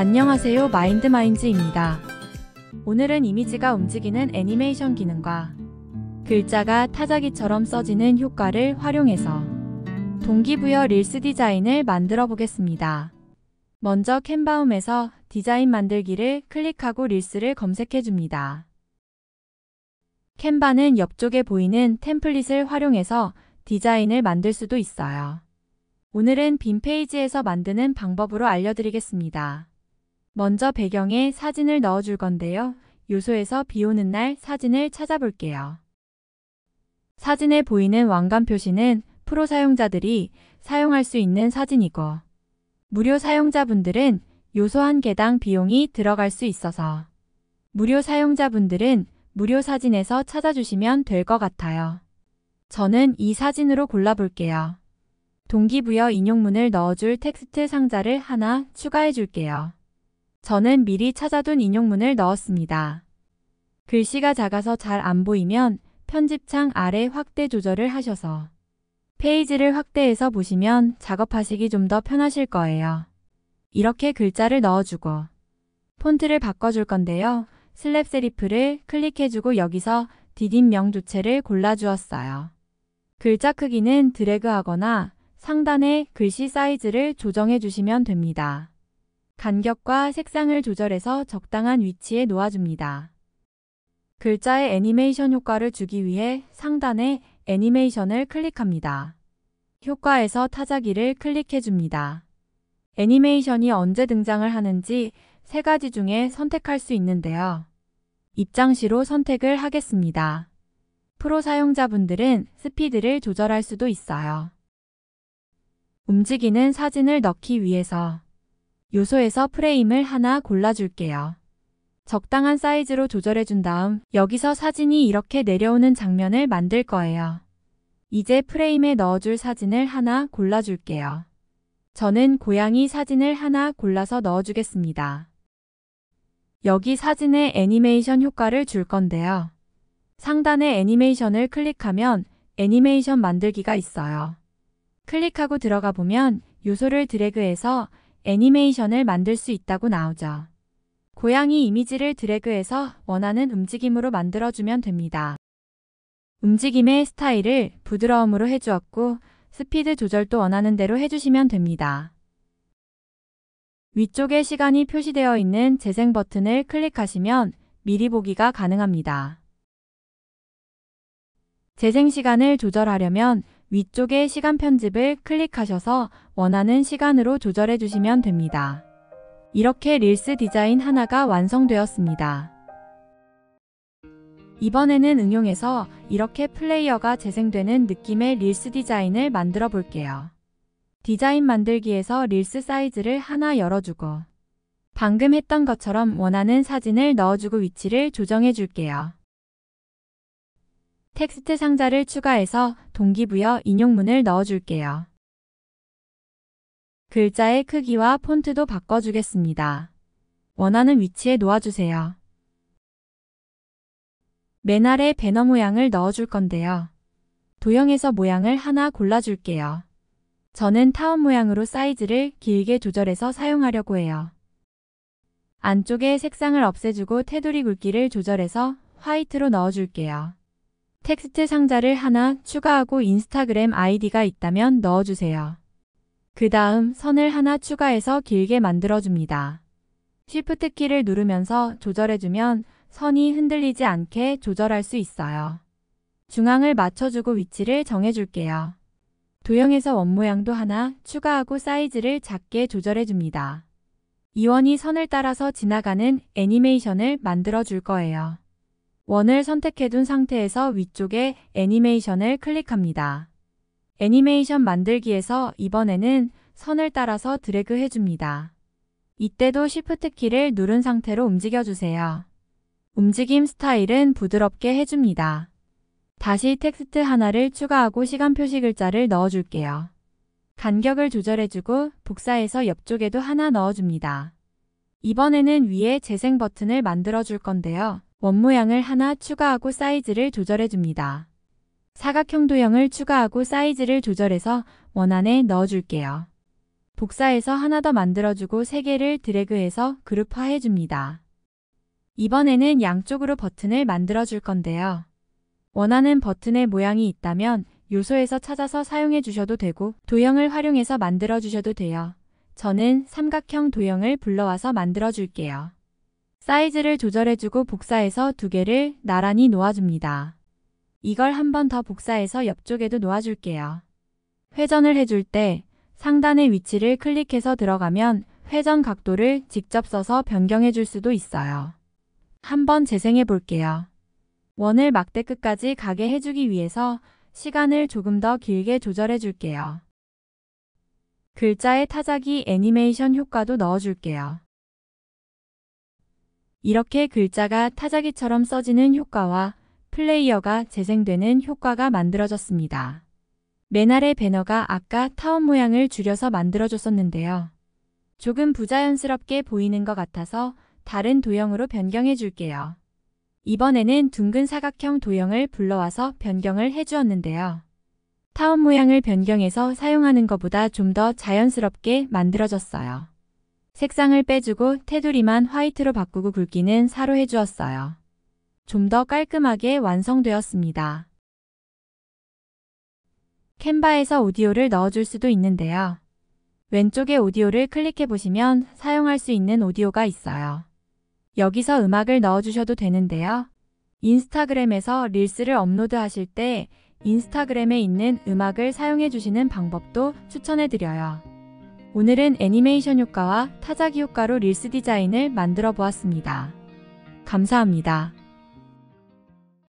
안녕하세요 마인드마인즈입니다. 오늘은 이미지가 움직이는 애니메이션 기능과 글자가 타자기처럼 써지는 효과를 활용해서 동기부여 릴스 디자인을 만들어 보겠습니다. 먼저 캔바움에서 디자인 만들기를 클릭하고 릴스를 검색해 줍니다. 캔바는 옆쪽에 보이는 템플릿을 활용해서 디자인을 만들 수도 있어요. 오늘은 빈 페이지에서 만드는 방법으로 알려드리겠습니다. 먼저 배경에 사진을 넣어줄 건데요. 요소에서 비 오는 날 사진을 찾아볼게요. 사진에 보이는 왕관 표시는 프로 사용자들이 사용할 수 있는 사진이고 무료 사용자분들은 요소 한 개당 비용이 들어갈 수 있어서 무료 사용자분들은 무료 사진에서 찾아주시면 될 것 같아요. 저는 이 사진으로 골라볼게요. 동기부여 인용문을 넣어줄 텍스트 상자를 하나 추가해줄게요. 저는 미리 찾아둔 인용문을 넣었습니다. 글씨가 작아서 잘 안 보이면 편집창 아래 확대 조절을 하셔서 페이지를 확대해서 보시면 작업하시기 좀 더 편하실 거예요. 이렇게 글자를 넣어주고 폰트를 바꿔줄 건데요. 슬랩 세리프를 클릭해주고 여기서 디딤명 조체를 골라주었어요. 글자 크기는 드래그하거나 상단에 글씨 사이즈를 조정해 주시면 됩니다. 간격과 색상을 조절해서 적당한 위치에 놓아줍니다. 글자의 애니메이션 효과를 주기 위해 상단에 애니메이션을 클릭합니다. 효과에서 타자기를 클릭해줍니다. 애니메이션이 언제 등장을 하는지 세 가지 중에 선택할 수 있는데요. 입장시로 선택을 하겠습니다. 프로 사용자분들은 스피드를 조절할 수도 있어요. 움직이는 사진을 넣기 위해서 요소에서 프레임을 하나 골라줄게요. 적당한 사이즈로 조절해준 다음 여기서 사진이 이렇게 내려오는 장면을 만들 거예요. 이제 프레임에 넣어줄 사진을 하나 골라줄게요. 저는 고양이 사진을 하나 골라서 넣어주겠습니다. 여기 사진에 애니메이션 효과를 줄 건데요. 상단에 애니메이션을 클릭하면 애니메이션 만들기가 있어요. 클릭하고 들어가 보면 요소를 드래그해서 애니메이션을 만들 수 있다고 나오죠. 고양이 이미지를 드래그해서 원하는 움직임으로 만들어주면 됩니다. 움직임의 스타일을 부드러움으로 해주었고 스피드 조절도 원하는 대로 해주시면 됩니다. 위쪽에 시간이 표시되어 있는 재생 버튼을 클릭하시면 미리 보기가 가능합니다. 재생 시간을 조절하려면 위쪽에 시간 편집을 클릭하셔서 원하는 시간으로 조절해 주시면 됩니다. 이렇게 릴스 디자인 하나가 완성되었습니다. 이번에는 응용해서 이렇게 플레이어가 재생되는 느낌의 릴스 디자인을 만들어 볼게요. 디자인 만들기에서 릴스 사이즈를 하나 열어주고 방금 했던 것처럼 원하는 사진을 넣어주고 위치를 조정해 줄게요. 텍스트 상자를 추가해서 동기부여 인용문을 넣어줄게요. 글자의 크기와 폰트도 바꿔주겠습니다. 원하는 위치에 놓아주세요. 맨 아래 배너 모양을 넣어줄 건데요. 도형에서 모양을 하나 골라줄게요. 저는 타원 모양으로 사이즈를 길게 조절해서 사용하려고 해요. 안쪽에 색상을 없애주고 테두리 굵기를 조절해서 화이트로 넣어줄게요. 텍스트 상자를 하나 추가하고 인스타그램 아이디가 있다면 넣어주세요. 그 다음 선을 하나 추가해서 길게 만들어줍니다. Shift 키를 누르면서 조절해주면 선이 흔들리지 않게 조절할 수 있어요. 중앙을 맞춰주고 위치를 정해줄게요. 도형에서 원 모양도 하나 추가하고 사이즈를 작게 조절해줍니다. 이원이 선을 따라서 지나가는 애니메이션을 만들어줄 거예요. 원을 선택해둔 상태에서 위쪽에 애니메이션을 클릭합니다. 애니메이션 만들기에서 이번에는 선을 따라서 드래그 해줍니다. 이때도 Shift 키를 누른 상태로 움직여주세요. 움직임 스타일은 부드럽게 해줍니다. 다시 텍스트 하나를 추가하고 시간 표시 글자를 넣어줄게요. 간격을 조절해주고 복사해서 옆쪽에도 하나 넣어줍니다. 이번에는 위에 재생 버튼을 만들어줄 건데요. 원 모양을 하나 추가하고 사이즈를 조절해 줍니다. 사각형 도형을 추가하고 사이즈를 조절해서 원 안에 넣어줄게요. 복사해서 하나 더 만들어주고 세개를 드래그해서 그룹화해 줍니다. 이번에는 양쪽으로 버튼을 만들어줄 건데요. 원하는 버튼의 모양이 있다면 요소에서 찾아서 사용해 주셔도 되고 도형을 활용해서 만들어 주셔도 돼요. 저는 삼각형 도형을 불러와서 만들어 줄게요. 사이즈를 조절해주고 복사해서 두 개를 나란히 놓아줍니다. 이걸 한 번 더 복사해서 옆쪽에도 놓아줄게요. 회전을 해줄 때 상단의 위치를 클릭해서 들어가면 회전 각도를 직접 써서 변경해 줄 수도 있어요. 한 번 재생해 볼게요. 원을 막대 끝까지 가게 해주기 위해서 시간을 조금 더 길게 조절해 줄게요. 글자의 타자기 애니메이션 효과도 넣어줄게요. 이렇게 글자가 타자기처럼 써지는 효과와 플레이어가 재생되는 효과가 만들어졌습니다. 맨날의 배너가 아까 타원 모양을 줄여서 만들어줬었는데요. 조금 부자연스럽게 보이는 것 같아서 다른 도형으로 변경해 줄게요. 이번에는 둥근 사각형 도형을 불러와서 변경을 해주었는데요. 타원 모양을 변경해서 사용하는 것보다 좀 더 자연스럽게 만들어졌어요. 색상을 빼주고 테두리만 화이트로 바꾸고 굵기는 4로 해주었어요. 좀 더 깔끔하게 완성되었습니다. 캔바에서 오디오를 넣어줄 수도 있는데요. 왼쪽에 오디오를 클릭해보시면 사용할 수 있는 오디오가 있어요. 여기서 음악을 넣어주셔도 되는데요. 인스타그램에서 릴스를 업로드 하실 때 인스타그램에 있는 음악을 사용해주시는 방법도 추천해드려요. 오늘은 애니메이션 효과와 타자기 효과로 릴스 디자인을 만들어 보았습니다. 감사합니다.